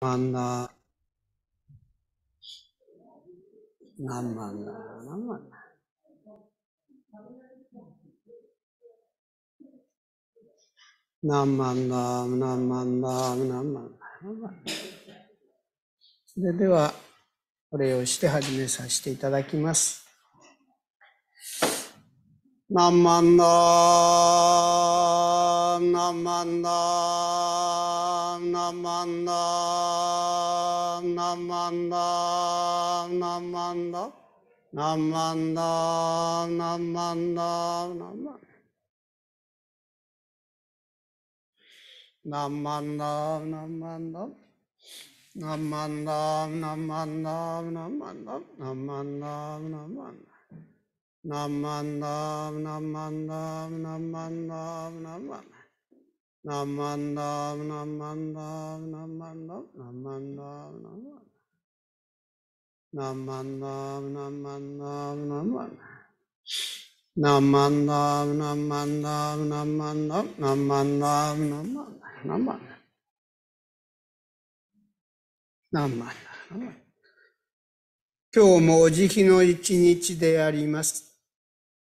ナンマンナ何万ン何万だ。何万だ。何万だ。それでは、お礼をして始めさせていただきます。Namanda, Namanda, Namanda, Namanda, Namanda, Namanda, Namanda, Namanda. Namanda, Namanda. Namanda, Namanda, Namanda, Namanda, Namanda. Nam man nam nam man nam nam man nam nam man nam man nam nam man nam nam man nam man nam nam man nam man nam nam man nam nam man nam man nam nam man nam nam man nam man nam nam man nam man nam man 今日もお慈悲の一日であります。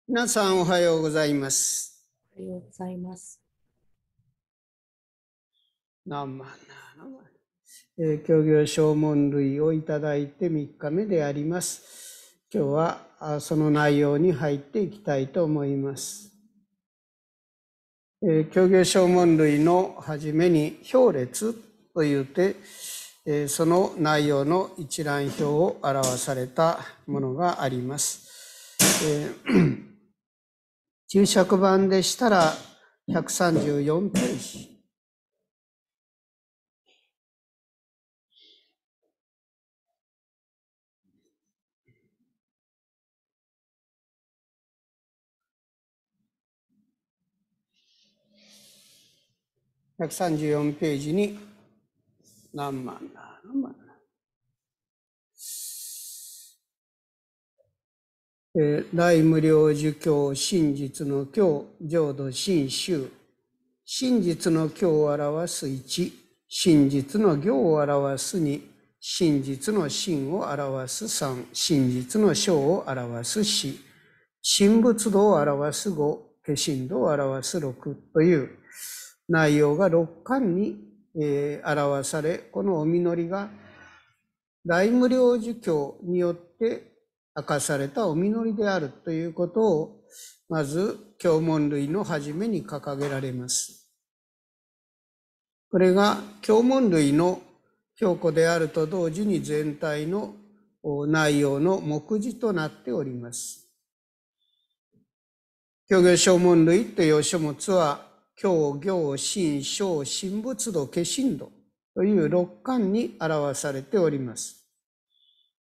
皆さんおはようございます。おはようございます。何万な万。えー、協業証文類をいただいて3日目であります。今日はその内容に入っていきたいと思います。えー、協業証文類の初めに表列というて、えー、その内容の一覧表を表されたものがあります。えー注釈版でしたら134ページ。134ページに何万だ何万だ大無量寿経真実の経浄土真宗真実の経を表す1真実の行を表す2真実の真を表す3真実の章を表す4神仏道を表す5化身道を表す6という内容が6巻に、えー、表されこのお実りが大無量寿経によって明かされたお実りであるということをまず教文類の初めに掲げられます。これが教文類の教庫であると同時に全体の内容の目次となっております。教行小文類という書物は教行神小神仏道化神道という六巻に表されております。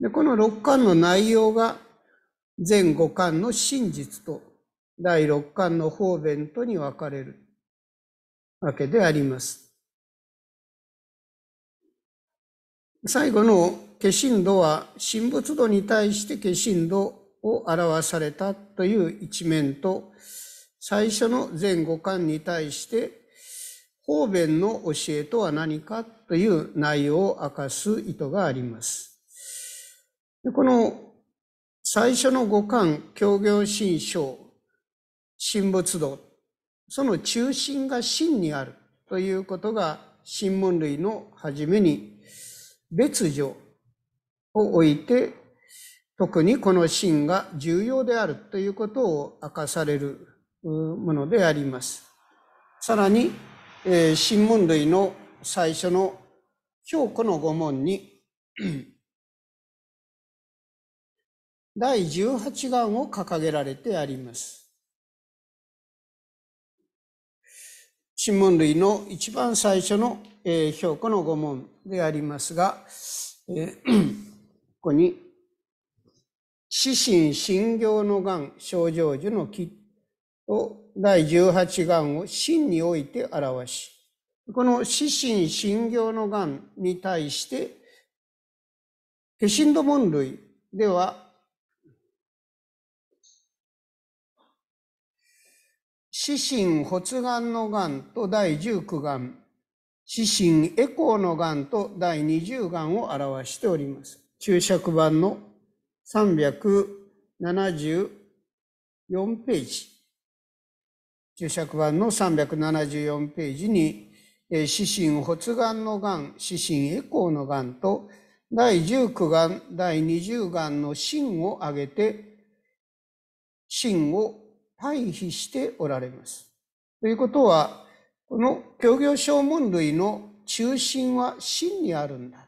で、この6巻の内容が全5巻の真実と第6巻の方便とに分かれるわけであります。最後の化身度は神仏度に対して化身度を表されたという一面と最初の前後巻に対して方便の教えとは何かという内容を明かす意図があります。この最初の五巻、教行新章、神仏道、その中心が真にあるということが、新聞類の初めに、別序を置いて、特にこの真が重要であるということを明かされるものであります。さらに、神ー、新聞類の最初の今日この五問に第18願を掲げられてあります。新聞類の一番最初の、評価の5問でありますが、ここに、死神心行の願、症状樹の木を第18願を真において表し、この死神心行の願に対して、化身土門類では死神発がのがんと第19が死神エコーのがんと第20がを表しております。注釈版の374ページ、注釈版の374ページに、死神発がのがん、四神エコーのがんと、第19が第20がの芯を挙げて、芯を対比しておられます。ということは、この協業証文類の中心は真にあるんだ。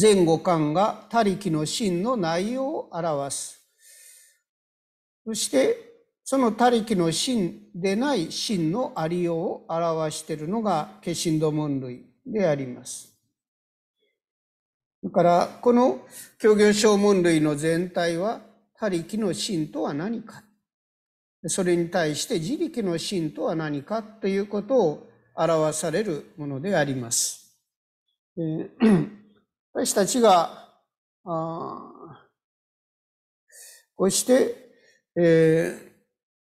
前後間が他力の真の内容を表す。そして、その他力の真でない真のありようを表しているのが化身度門類であります。だから、この協業証文類の全体は、他力の真とは何か。それに対して自力の真とは何かということを表されるものであります。えー、私たちが、あこうして、えー、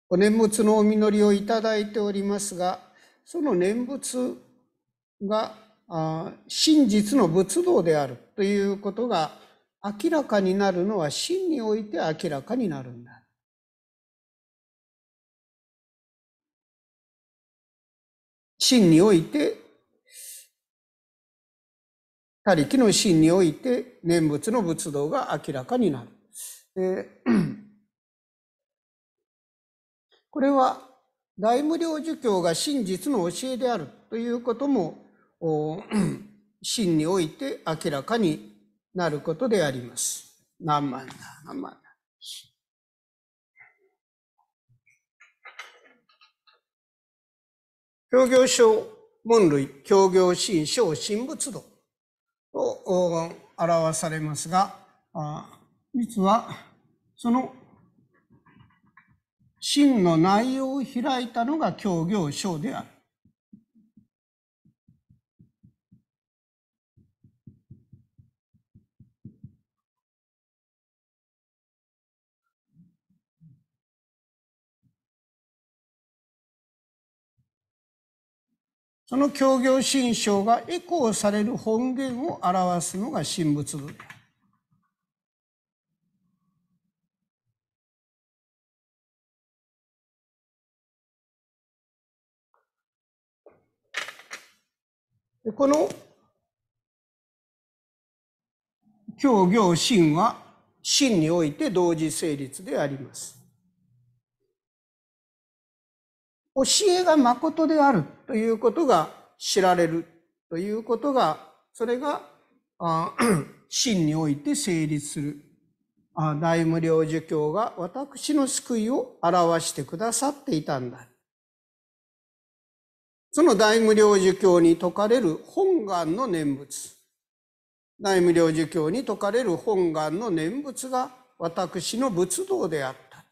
お念仏のお実りをいただいておりますが、その念仏が真実の仏道であるということが明らかになるのは真において明らかになるんだ。真において、他力の真において念仏の仏道が明らかになる。これは大無量寿教が真実の教えであるということも、真において明らかになることであります。何万だ、何万だ。協業書文類、協業新書神仏道と表されますが、実はその真の内容を開いたのが協業書である。その協業心象がエコーされる本源を表すのが神仏部。この協業心は真において同時成立であります。教えが誠であるということが知られるということが、それが、真において成立する。大無量寿教が私の救いを表してくださっていたんだ。その大無量寿教に説かれる本願の念仏。大無量寿教に説かれる本願の念仏が私の仏道であった。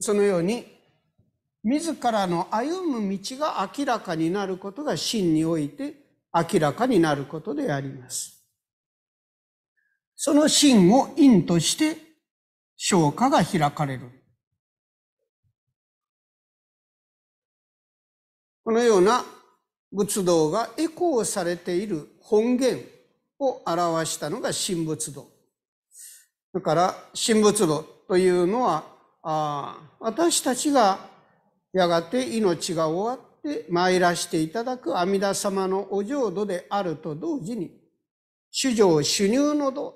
そのように自らの歩む道が明らかになることが真において明らかになることであります。その真を因として昇華が開かれる。このような仏道がエコーされている本源を表したのが神仏道。だから神仏道というのは、あ私たちがやがて命が終わって参らしていただく阿弥陀様のお浄土であると同時に、主上主入の土、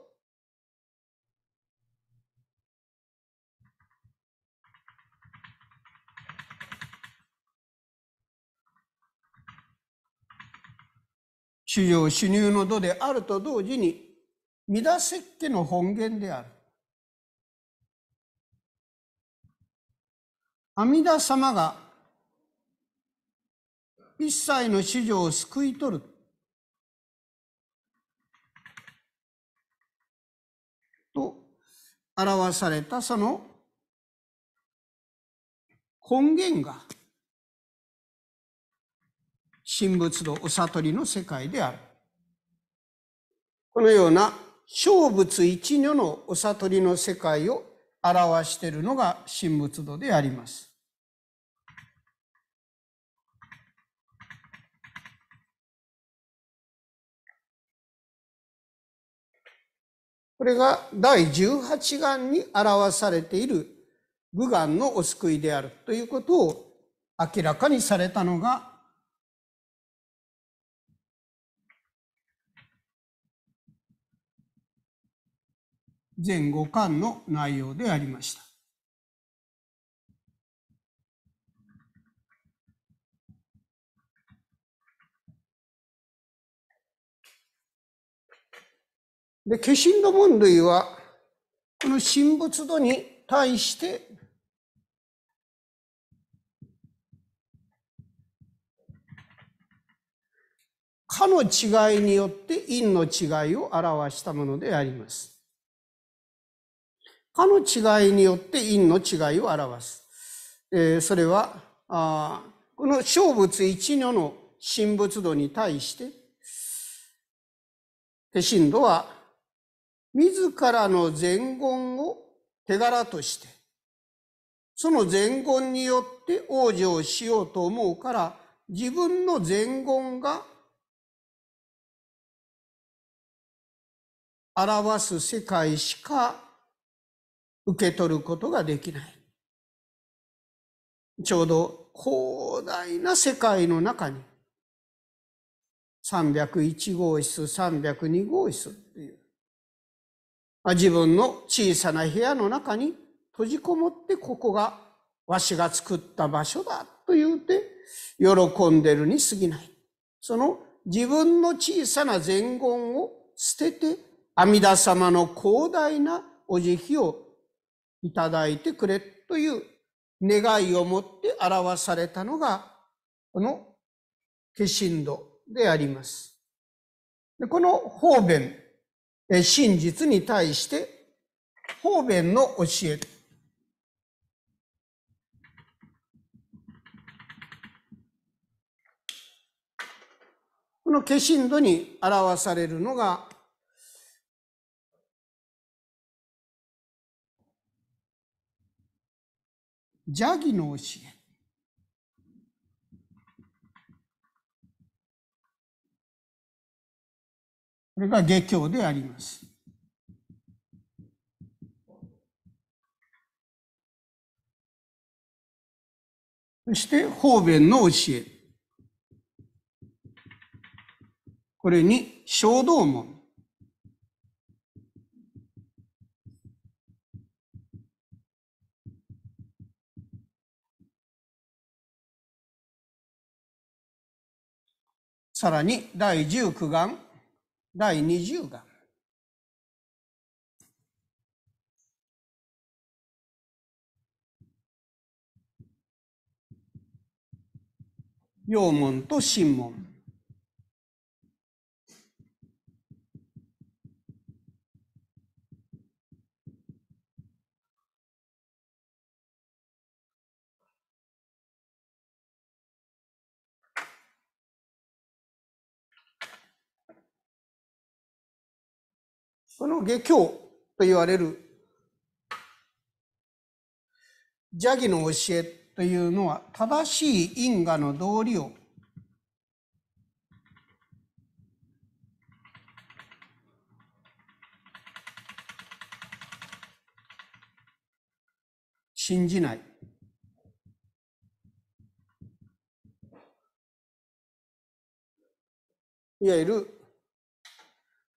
主上主入の土であると同時に、御陀設計の本源である。阿弥陀様が一切の子女を救い取る。と表されたその根源が神仏のお悟りの世界である。このような小仏一如のお悟りの世界を表しているのが神仏道であります。これが第十八眼に表されている具眼のお救いであるということを明らかにされたのが前後巻の内容でありました。で、化身の分類は、この神仏度に対して、かの違いによって因の違いを表したものであります。かの違いによって因の違いを表す。えー、それは、あこの小仏一如の神仏度に対して、化身度は自らの前言を手柄として、その前言によって往生しようと思うから、自分の前言が表す世界しか受け取ることができない。ちょうど広大な世界の中に301号室302号室自分の小さな部屋の中に閉じこもってここがわしが作った場所だと言うて喜んでるに過ぎない。その自分の小さな前言を捨てて阿弥陀様の広大なお慈悲をいただいてくれという願いを持って表されたのがこの化身度であります。この方便真実に対して方便の教えこの化身度に表されるのが邪気の教えこれが下教であります。そして方便の教え。これに小道門。さらに第19願。第20巻。陽門と神門。この下教と言われる邪気の教えというのは正しい因果の道理を信じない。いわゆる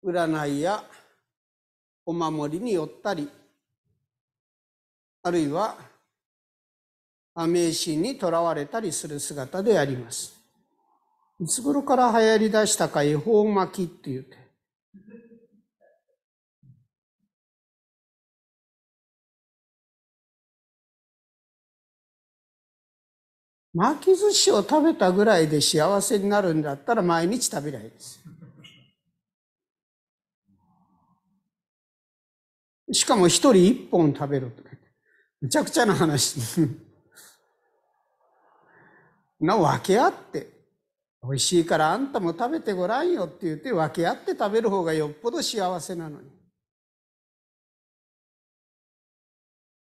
占いやお守りに寄ったりあるいは迷信にとらわれたりする姿であります。いつ頃から流行り出したか恵方巻きって言うて。巻き寿司を食べたぐらいで幸せになるんだったら毎日食べないいです。しかも一人一本食べるとか。むちゃくちゃな話。な、分け合って。美味しいからあんたも食べてごらんよって言って分け合って食べる方がよっぽど幸せなのに。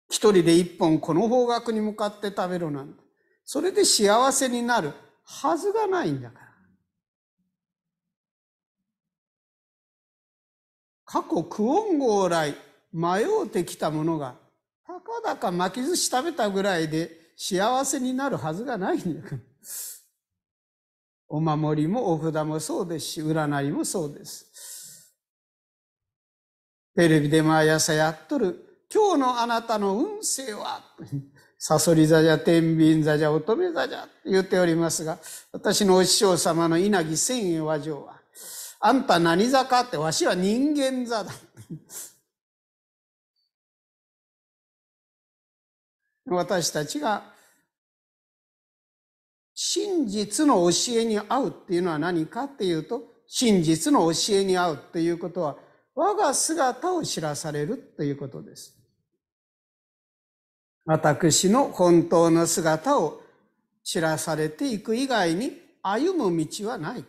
一人で一本この方角に向かって食べろなんて。それで幸せになるはずがないんだから。過去久遠往来。迷うてきたものが、たかだか巻き寿司食べたぐらいで幸せになるはずがないんだから。お守りもお札もそうですし、占いもそうです。テレビで毎朝やっとる、今日のあなたの運勢は、さそり座じゃ、天秤座じゃ、乙女座じゃ、言っておりますが、私のお師匠様の稲城千円和上は、あんた何座かって、わしは人間座だ。私たちが真実の教えに合うっていうのは何かっていうと真実の教えに合うということは我が姿を知らされるということです。私の本当の姿を知らされていく以外に歩む道はない。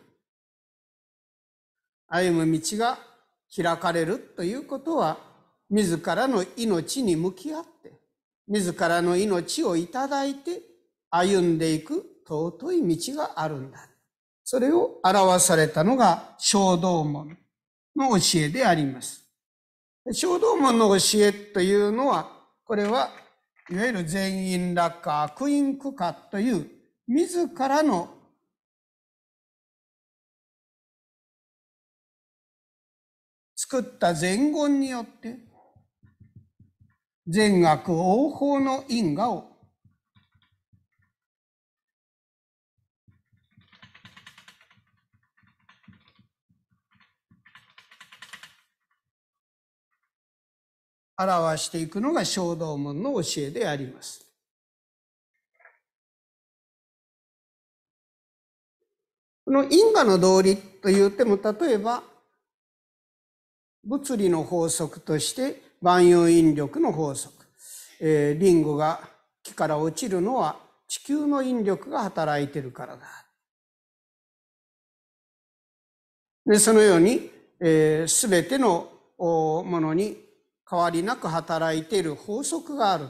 歩む道が開かれるということは自らの命に向き合って自らの命をいただいて歩んでいく尊い道があるんだ。それを表されたのが小道門の教えであります。小道門の教えというのは、これはいわゆる善因落下、悪因苦下という自らの作った前言によって善悪応報の因果を表していくのが正道門の教えであります。この因果の道理と言っても例えば物理の法則として万有引力の法則、えー、リンゴが木から落ちるのは地球の引力が働いてるからだ。でそのように、えー、全てのものに変わりなく働いている法則がある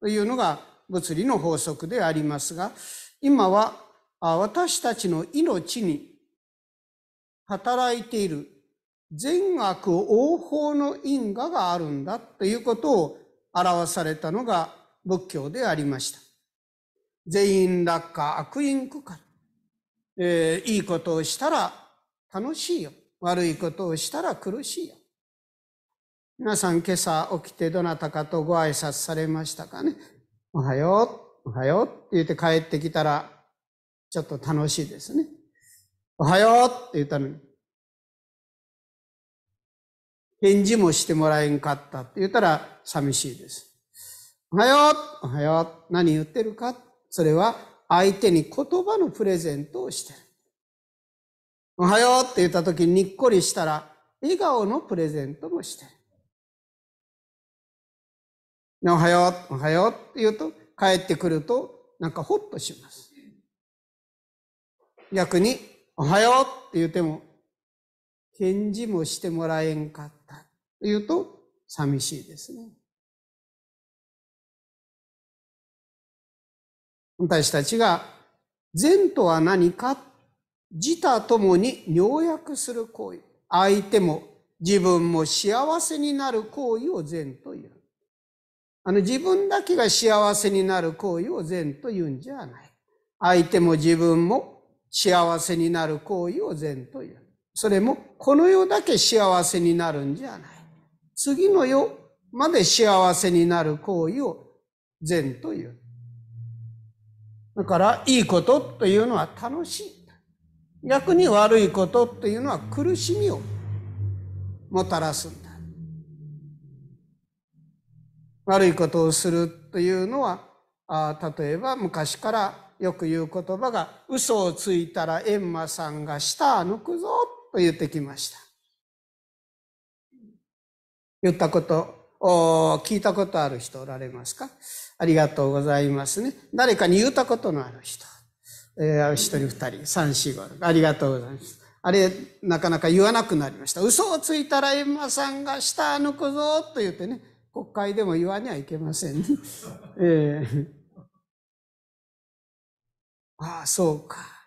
というのが物理の法則でありますが今は私たちの命に働いている善悪応報の因果があるんだということを表されたのが仏教でありました。全員落下悪因苦ら、えー、いいことをしたら楽しいよ。悪いことをしたら苦しいよ。皆さん今朝起きてどなたかとご挨拶されましたかね。おはよう、おはようって言って帰ってきたらちょっと楽しいですね。おはようって言ったのに、返事もしてもらえんかったって言ったら寂しいです。おはようおはよう何言ってるかそれは相手に言葉のプレゼントをしてる。おはようって言った時ににっこりしたら笑顔のプレゼントもしてる。おはようおはようって言うと帰ってくるとなんかほっとします。逆におはようって言っても返事もしてもらえんかったというと寂しいですね。私たちが善とは何か自他共に要約する行為相手も自分も幸せになる行為を善というあの自分だけが幸せになる行為を善というんじゃない相手も自分も幸せになる行為を善というそれもこの世だけ幸せになるんじゃない。次の世まで幸せになる行為を善という。だから、いいことというのは楽しい。逆に悪いことというのは苦しみをもたらすんだ。悪いことをするというのは、あ例えば昔からよく言う言葉が、嘘をついたら閻魔さんが舌を抜くぞと言ってきました。言ったこと、聞いたことある人おられますかありがとうございますね。誰かに言ったことのある人。えー、一人二人、三四五、ありがとうございます。あれ、なかなか言わなくなりました。嘘をついたらエンマさんが下抜くぞと言ってね、国会でも言わにはいけませんね。えー、ああ、そうか。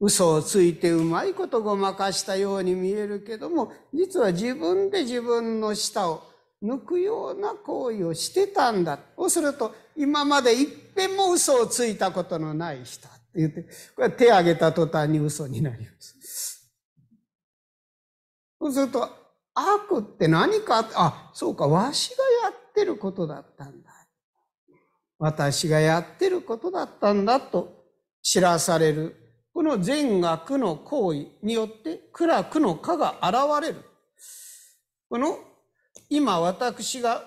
嘘をついてうまいことごまかしたように見えるけども、実は自分で自分の舌を抜くような行為をしてたんだ。そうすると、今まで一遍も嘘をついたことのない人って言って、これ手を挙げた途端に嘘になります。そうすると、悪って何か、あ、そうか、わしがやってることだったんだ。私がやってることだったんだと知らされるこの善悪の行為によって苦楽の果が現れる。この今私が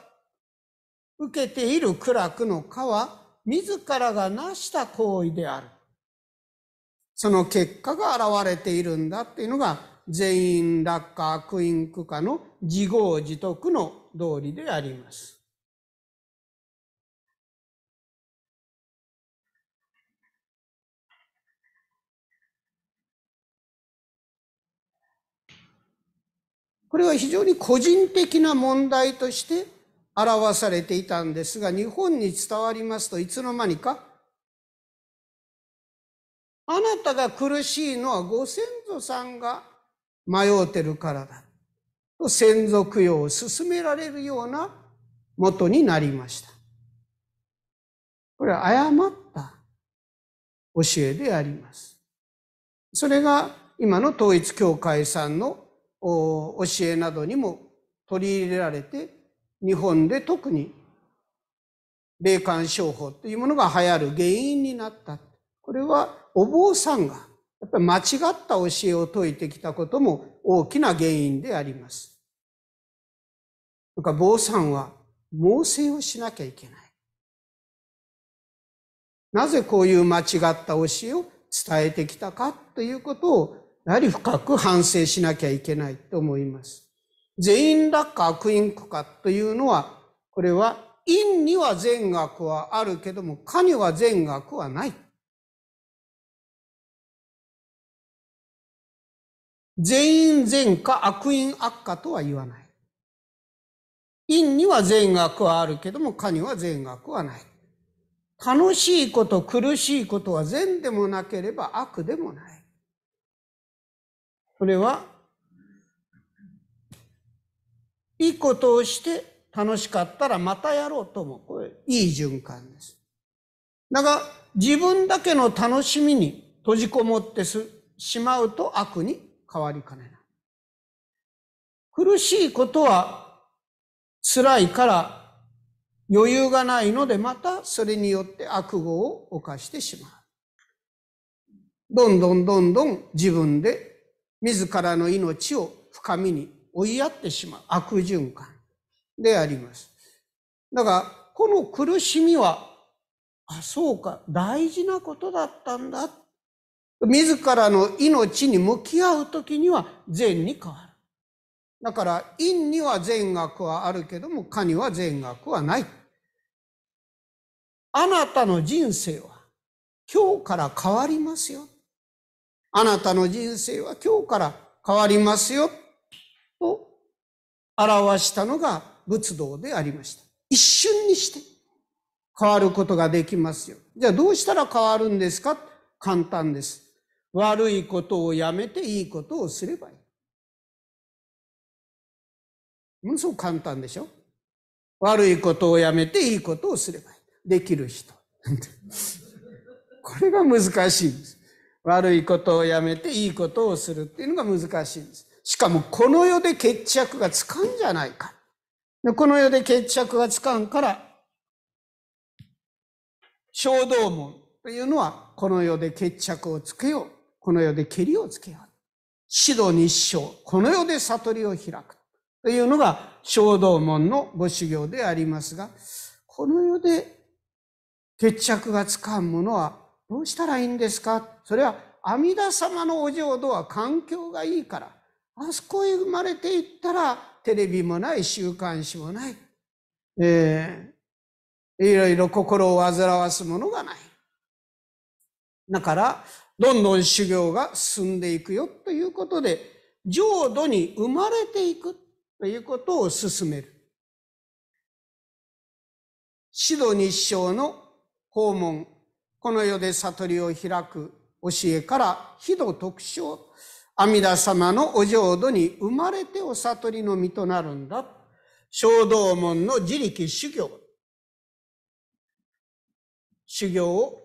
受けている苦楽の果は自らが成した行為である。その結果が現れているんだっていうのが全員落下悪因苦化の自業自得の道理であります。これは非常に個人的な問題として表されていたんですが、日本に伝わりますといつの間にか、あなたが苦しいのはご先祖さんが迷うてるからだ。と先祖供養を進められるような元になりました。これは誤った教えであります。それが今の統一教会さんの教えなどにも取り入れられて日本で特に霊感商法というものが流行る原因になったこれはお坊さんがやっぱり間違った教えを説いてきたことも大きな原因でありますだから坊さんは猛省をしなきゃいけないなぜこういう間違った教えを伝えてきたかということをやはり深く反省しなきゃいけないと思います。全員落下悪因苦かというのは、これは因には善悪はあるけども、かには善悪はない。全員善か悪因悪かとは言わない。因には善悪はあるけども、かには善悪はない。楽しいこと、苦しいことは善でもなければ悪でもない。それは、いいことをして楽しかったらまたやろうとも、これ、いい循環です。だが、自分だけの楽しみに閉じこもってしまうと悪に変わりかねない。苦しいことは辛いから余裕がないのでまたそれによって悪語を犯してしまう。どんどんどんどん自分で自らの命を深みに追いやってしまう悪循環であります。だから、この苦しみは、あ、そうか、大事なことだったんだ。自らの命に向き合うときには善に変わる。だから、陰には善悪はあるけども、果には善悪はない。あなたの人生は今日から変わりますよ。あなたの人生は今日から変わりますよ、と表したのが仏道でありました。一瞬にして変わることができますよ。じゃあどうしたら変わるんですか簡単です。悪いことをやめていいことをすればいい。ものすごく簡単でしょ悪いことをやめていいことをすればいい。できる人。これが難しいんです。悪いことをやめていいことをするっていうのが難しいんです。しかもこの世で決着がつかんじゃないか。この世で決着がつかんから、衝動門というのはこの世で決着をつけよう。この世で蹴りをつけよう。指導日照。この世で悟りを開く。というのが衝動門のご修行でありますが、この世で決着がつかんものはどうしたらいいんですかそれは阿弥陀様のお浄土は環境がいいからあそこへ生まれていったらテレビもない週刊誌もない、えー、いろいろ心を煩わすものがないだからどんどん修行が進んでいくよということで浄土に生まれていくということを進めるシド日照の訪問この世で悟りを開く教えから非道特徴阿弥陀様のお浄土に生まれてお悟りの身となるんだ小道門の自力修行修行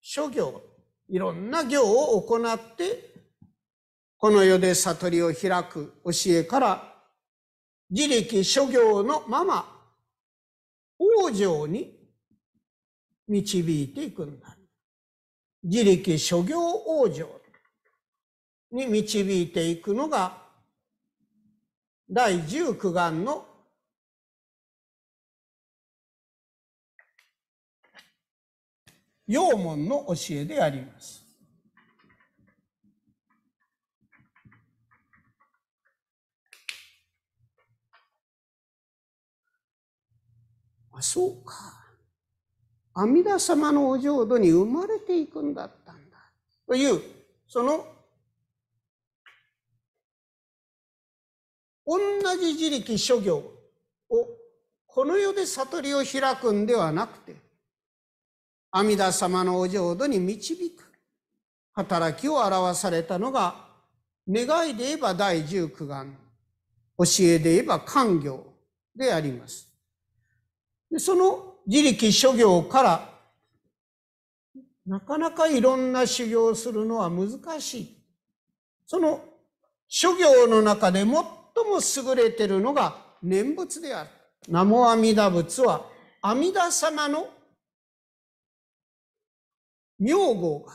諸行いろんな行を行ってこの世で悟りを開く教えから自力諸行のまま往生に導いていくんだ。自力諸行往生に導いていくのが、第十九願の陽門の教えであります。あ、そうか。阿弥陀様のお浄土に生まれていくんだったんだというその同じ自力諸行をこの世で悟りを開くんではなくて阿弥陀様のお浄土に導く働きを表されたのが願いで言えば第19願教えで言えば官行であります。でその自力諸行からなかなかいろんな修行をするのは難しい。その諸行の中で最も優れてるのが念仏である。南無阿弥陀仏は阿弥陀様の名号が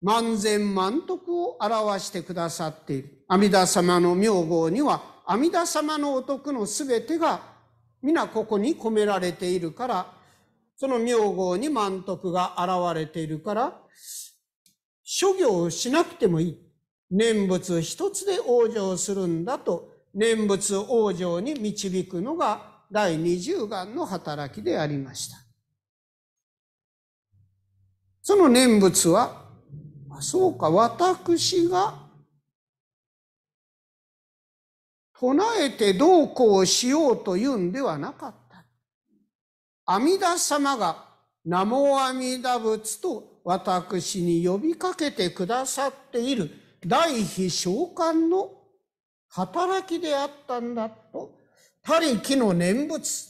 万全満徳を表してくださっている。阿弥陀様の名号には阿弥陀様のお徳のすべてが皆ここに込められているから、その名号に満徳が現れているから、諸行をしなくてもいい。念仏一つで往生するんだと、念仏往生に導くのが第二十願の働きでありました。その念仏は、そうか、私が唱えてどうこうしようというんではなかった。阿弥陀様が南無阿弥陀仏と私に呼びかけてくださっている大悲召喚の働きであったんだと、他力の念仏。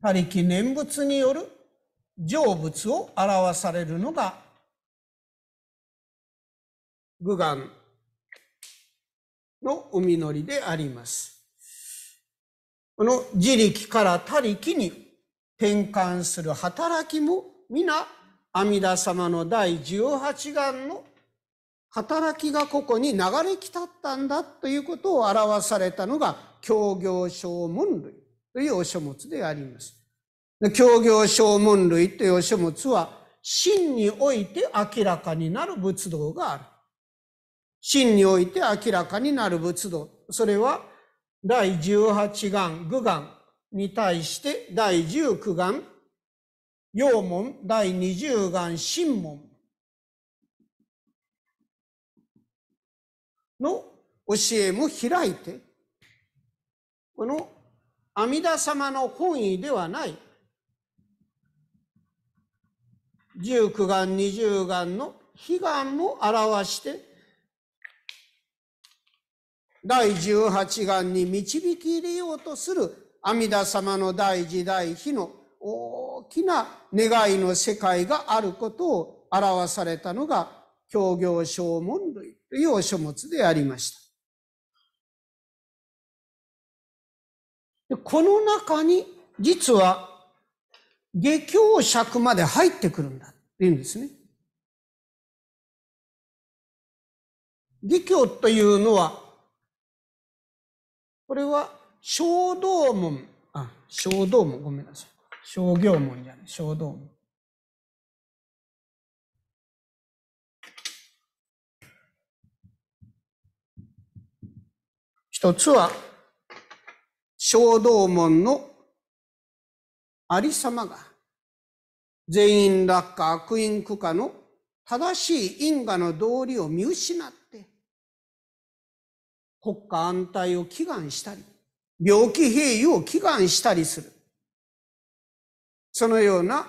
他力念仏による成仏を表されるのが、愚願のお祈りであります。この自力から他力に転換する働きも皆阿弥陀様の第十八願の働きがここに流れ来たったんだということを表されたのが協業証文類というお書物であります。協業証文類というお書物は真において明らかになる仏道がある。真において明らかになる仏道。それは第十八願、愚願に対して第十九願、陽門、第二十願、神門の教えも開いて、この阿弥陀様の本意ではない、十九願、二十願の悲願も表して、第十八眼に導き入れようとする阿弥陀様の大事、大一の大きな願いの世界があることを表されたのが教行小門類というお書物でありました。この中に実は下教尺まで入ってくるんだっていうんですね。下教というのはこれは小道門。あ、小道門。ごめんなさい。商業門じゃない。小道門。一つは、小道門のありさまが、全員落下悪因苦化の正しい因果の道理を見失った。国家安泰を祈願したり、病気平癒を祈願したりする。そのような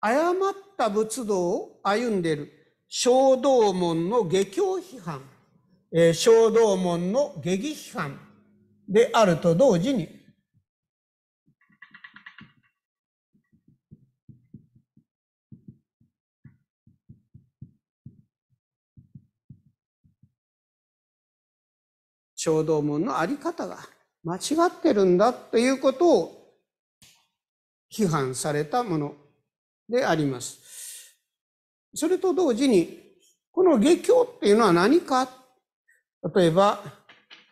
誤った仏道を歩んでいる小道門の下教批判、小道門の下義批判であると同時に、小道門のあり方が間違ってるんだということを批判されたものであります。それと同時に、この下教っていうのは何か例えば、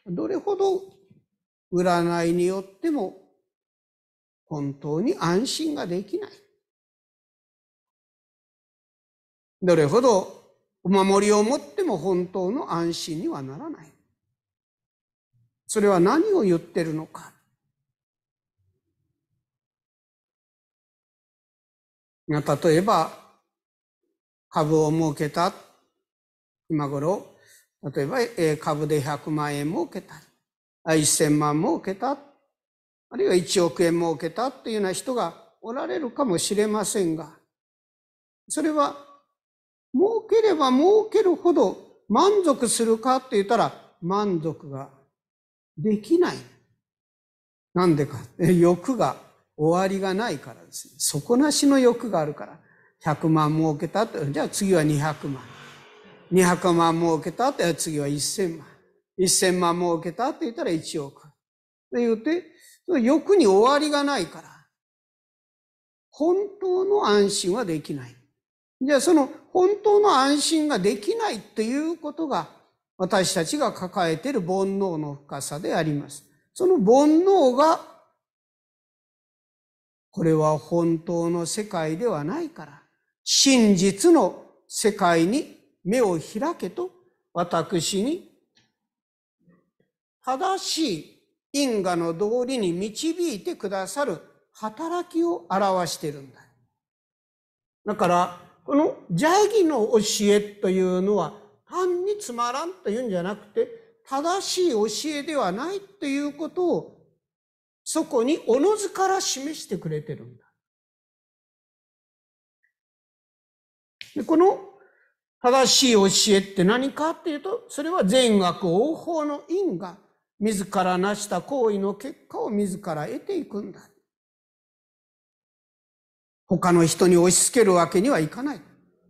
どれほど占いによっても本当に安心ができない。どれほどお守りを持っても本当の安心にはならない。それは何を言ってるのか。例えば、株を儲けた。今頃、例えば、株で100万円儲けた。1000万儲けた。あるいは1億円儲けたというような人がおられるかもしれませんが、それは、儲ければ儲けるほど満足するかって言ったら満足ができない。なんでか。欲が終わりがないからですね。底なしの欲があるから。100万儲けたて、じゃあ次は200万。200万儲けたって次は1000万。1000万儲けたって言ったら1億。って言って、欲に終わりがないから。本当の安心はできない。じゃあその本当の安心ができないっていうことが私たちが抱えている煩悩の深さであります。その煩悩が、これは本当の世界ではないから、真実の世界に目を開けと、私に正しい因果の道理に導いてくださる働きを表しているんだ。だから、この邪義の教えというのは、単につまらんというんじゃなくて、正しい教えではないということを、そこにおのずから示してくれてるんだ。でこの正しい教えって何かっていうと、それは善悪応報の因が自ら成した行為の結果を自ら得ていくんだ。他の人に押し付けるわけにはいかない。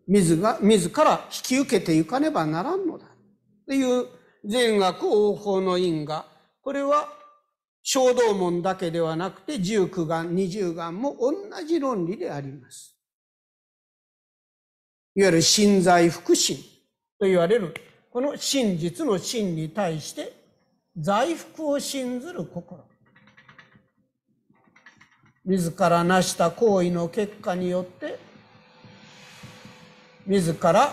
自が、自ら引き受けていかねばならんのだ。という善悪応報の因果。これは、小道門だけではなくて、十九眼、二十眼も同じ論理であります。いわゆる心在福心と言われる、この真実の真に対して、在福を信ずる心。自ら成した行為の結果によって、自ら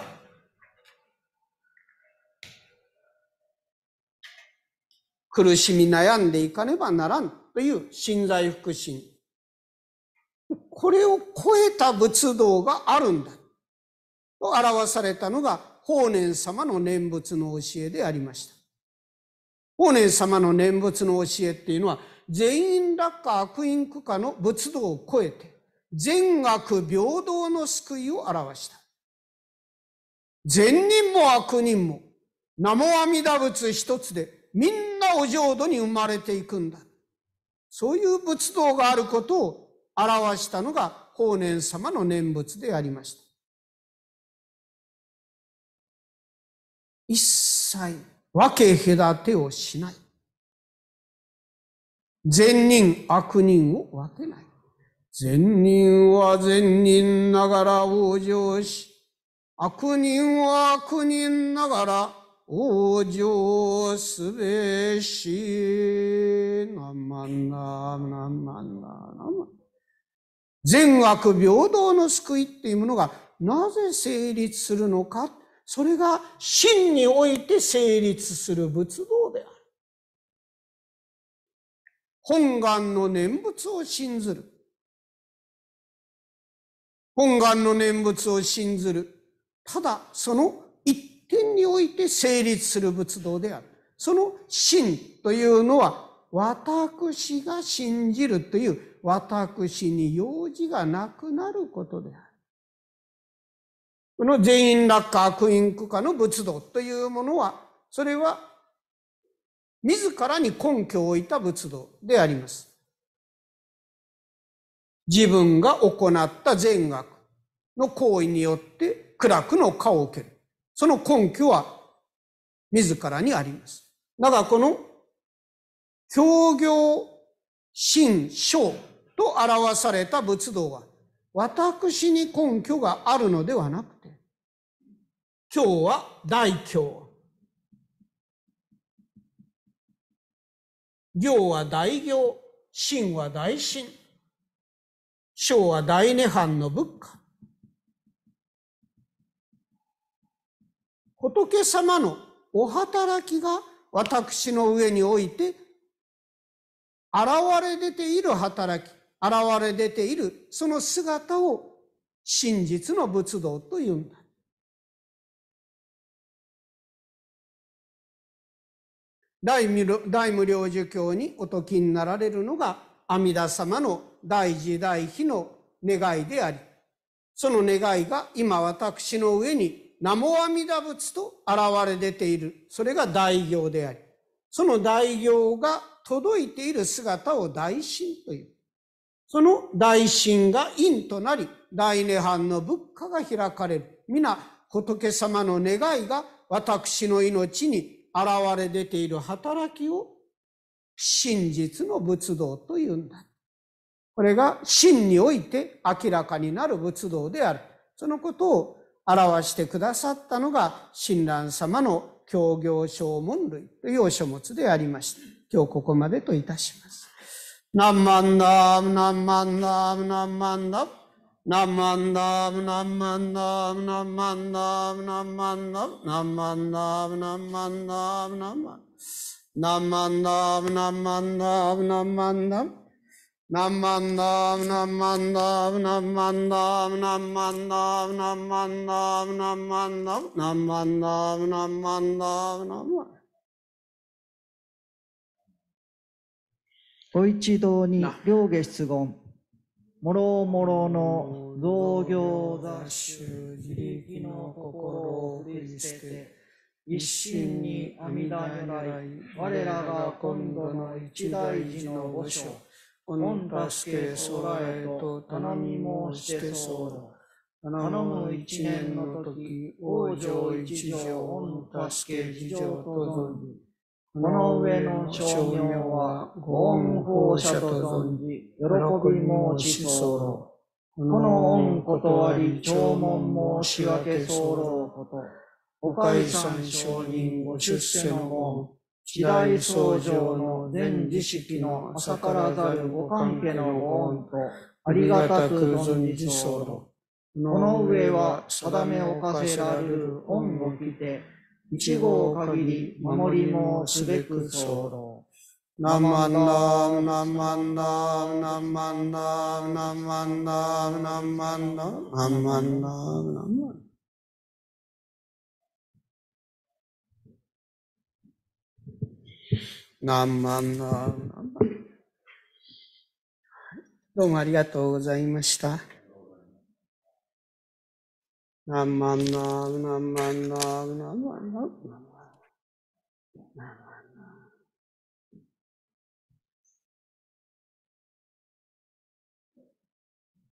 苦しみ悩んでいかねばならんという信在福心。これを超えた仏道があるんだ。と表されたのが法然様の念仏の教えでありました。法然様の念仏の教えっていうのは全員落下悪因苦下の仏道を超えて全悪平等の救いを表した。善人も悪人も、名も阿弥陀仏一つで、みんなお浄土に生まれていくんだ。そういう仏道があることを表したのが、法然様の念仏でありました。一切分け隔てをしない。善人、悪人を分けない。善人は善人ながら往生し、悪人は悪人ながら、往生すべし、なまな、なまな、なま。善悪平等の救いっていうものがなぜ成立するのか、それが真において成立する仏道である。本願の念仏を信ずる。本願の念仏を信ずる。ただその一点において成立する仏道である。その真というのは私が信じるという私に用事がなくなることである。この全員落下悪因苦下の仏道というものは、それは自らに根拠を置いた仏道であります。自分が行った善悪の行為によって苦楽の顔を受ける。その根拠は自らにあります。だからこの、協業心章と表された仏道は、私に根拠があるのではなくて、今日は大教。行は大行、心は大心、章は大涅槃の仏家。仏様のお働きが私の上において現れ出ている働き、現れ出ているその姿を真実の仏道というんだ。大無量寿経にお解きになられるのが阿弥陀様の大事大悲の願いであり、その願いが今私の上に名も阿弥陀仏と現れ出ている。それが大行であり、その大行が届いている姿を大神という。その大神が因となり、大涅槃の仏家が開かれる。皆、仏様の願いが私の命に現れ出ている働きを真実の仏道というんだ。これが真において明らかになる仏道である。そのことを表してくださったのが親鸞様の教行小文類というお書物でありました。今日ここまでといたします。何万だ、何万だ、何万だ、何万だ、何万だ、何万だ、何万だ、何万だ、何万だ、何万だ、何万だ、何万だ、何万だ、何万ダム何万ダム何万ダム何万ダム何万ダム何万ダム何万ダム何万ダム何万ご一同に両下出言もろもろの造業雑種自力の心を振り捨て一心に阿弥陀如来我らが今度の一大事の御所御助け備えと頼み申してそうだ。頼む一年の時、王女一条、御助け事情と存じ。この上の商名は、御恩放射と存じ、喜び申しそ候。この恩断り、弔問申し訳候こと。お解散承認ご出世の恩。時代創造の全儀式の朝からざるご関係の御恩と、ありがたく存じ候。この上は定めを課せられる恩を着て、一号限り守りもすべく候。ナマナナマナナマナナマナナマナナマナナマナなんまんなんんどうもありがとうございました。なんまんなんなんなんなんなんん